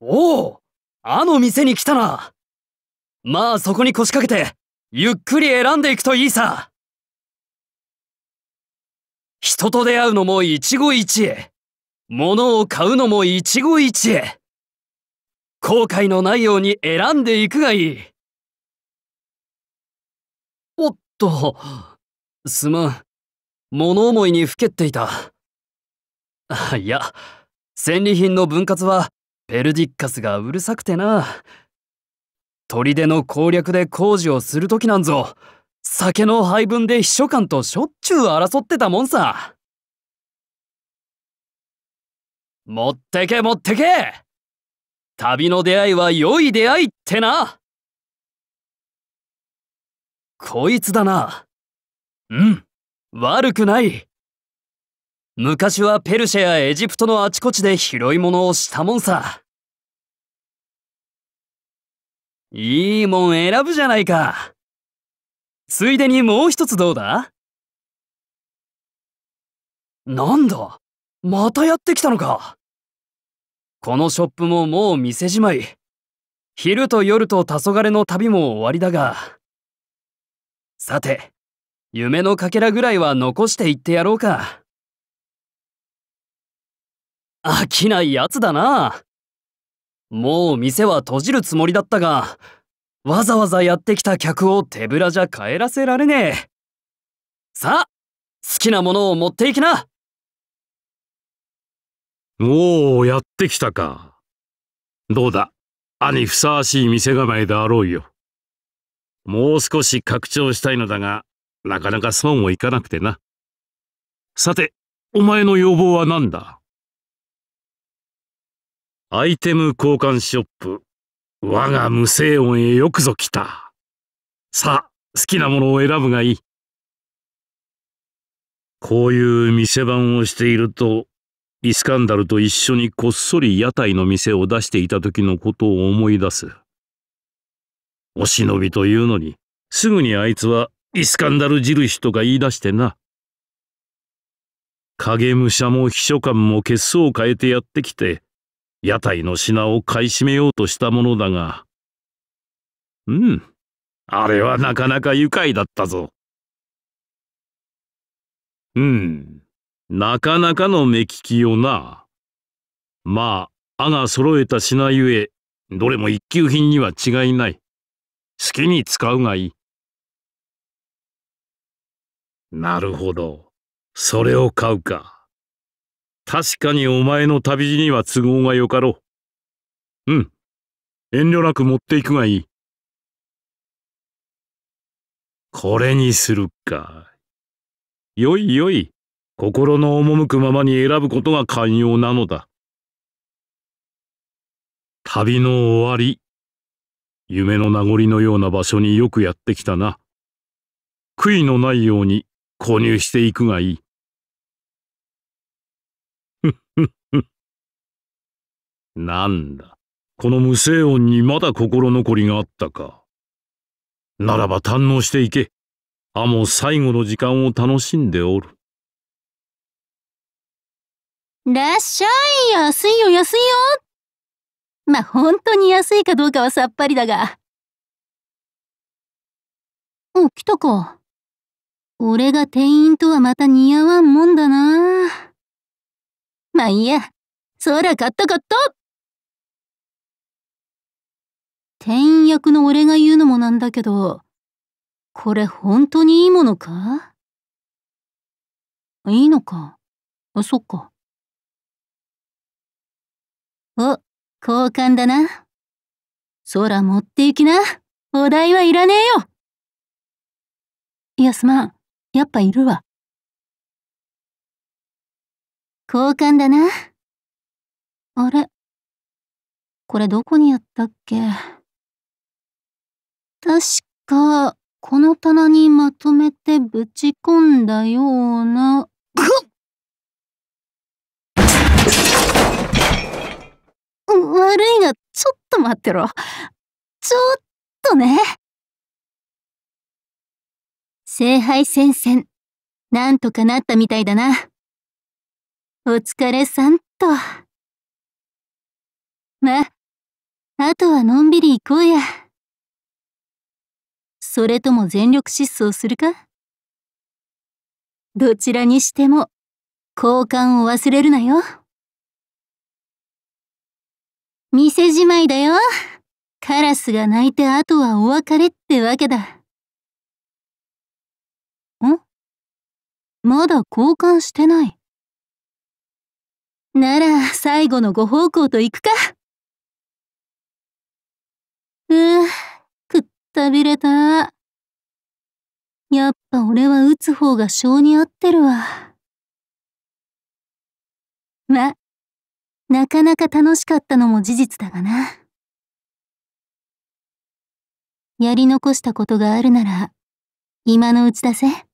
おおあの店に来たなまあそこに腰掛けて、ゆっくり選んでいくといいさ人と出会うのも一期一会。物を買うのも一期一会。後悔のないように選んでいくがいい。おっと、すまん。物思いにふけっていた。いや、戦利品の分割はペルディッカスがうるさくてな。砦の攻略で工事をする時なんぞ、酒の配分で秘書官としょっちゅう争ってたもんさ。持ってけ持ってけ旅の出会いは良い出会いってなこいつだな。うん、悪くない。昔はペルシェやエジプトのあちこちで拾い物をしたもんさ。いいもん選ぶじゃないか。ついでにもう一つどうだなんだまたやってきたのか。このショップももう店じまい。昼と夜と黄昏の旅も終わりだが。さて、夢のかけらぐらいは残していってやろうか。飽きないやつだな。もう店は閉じるつもりだったが、わざわざやってきた客を手ぶらじゃ帰らせられねえ。さあ、好きなものを持っていきな。おお、やってきたか。どうだ、兄ふさわしい店構えであろうよ。もう少し拡張したいのだが、なかなかそうもいかなくてな。さて、お前の要望は何だアイテム交換ショップ。我が無声音へよくぞ来た。さあ、好きなものを選ぶがいい。こういう店番をしていると、イスカンダルと一緒にこっそり屋台の店を出していた時のことを思い出す。お忍びというのに、すぐにあいつはイスカンダル印とか言い出してな。影武者も秘書官も血相を変えてやってきて、屋台の品を買い占めようとしたものだが。うん、あれはなかなか愉快だったぞ。うん、なかなかの目利きよな。まあ、あが揃えた品ゆえ、どれも一級品には違いない。好きに使うがいい。なるほど。それを買うか。確かにお前の旅路には都合がよかろう。うん。遠慮なく持っていくがいい。これにするか。よいよい。心の赴くままに選ぶことが寛容なのだ。旅の終わり。夢の名残のような場所によくやってきたな。悔いのないように購入していくがいい。なんだ、この無声音にまだ心残りがあったか。ならば堪能していけ。あもう最後の時間を楽しんでおる。らっしゃい安いよ安いよまあ、本当に安いかどうかはさっぱりだが。お、来たか。俺が店員とはまた似合わんもんだな。まあいいや。そら買った買った店員役の俺が言うのもなんだけど、これ本当にいいものかいいのか。あ、そっか。お、交換だな。空持っていきな。お代はいらねえよ。いや、すまん。やっぱいるわ。交換だな。あれこれどこにやったっけ確か、この棚にまとめてぶち込んだような。悪いが、ちょっと待ってろ。ちょっとね。聖杯戦線、なんとかなったみたいだな。お疲れさんと。ま、あとはのんびり行こうや。それとも全力疾走するかどちらにしても、交換を忘れるなよ。店じまいだよ。カラスが鳴いてあとはお別れってわけだ。んまだ交換してない。なら、最後のご奉公と行くか。うぅ、くったびれた。やっぱ俺は打つ方が性に合ってるわ。ま、なかなか楽しかったのも事実だがな。やり残したことがあるなら、今のうちだぜ。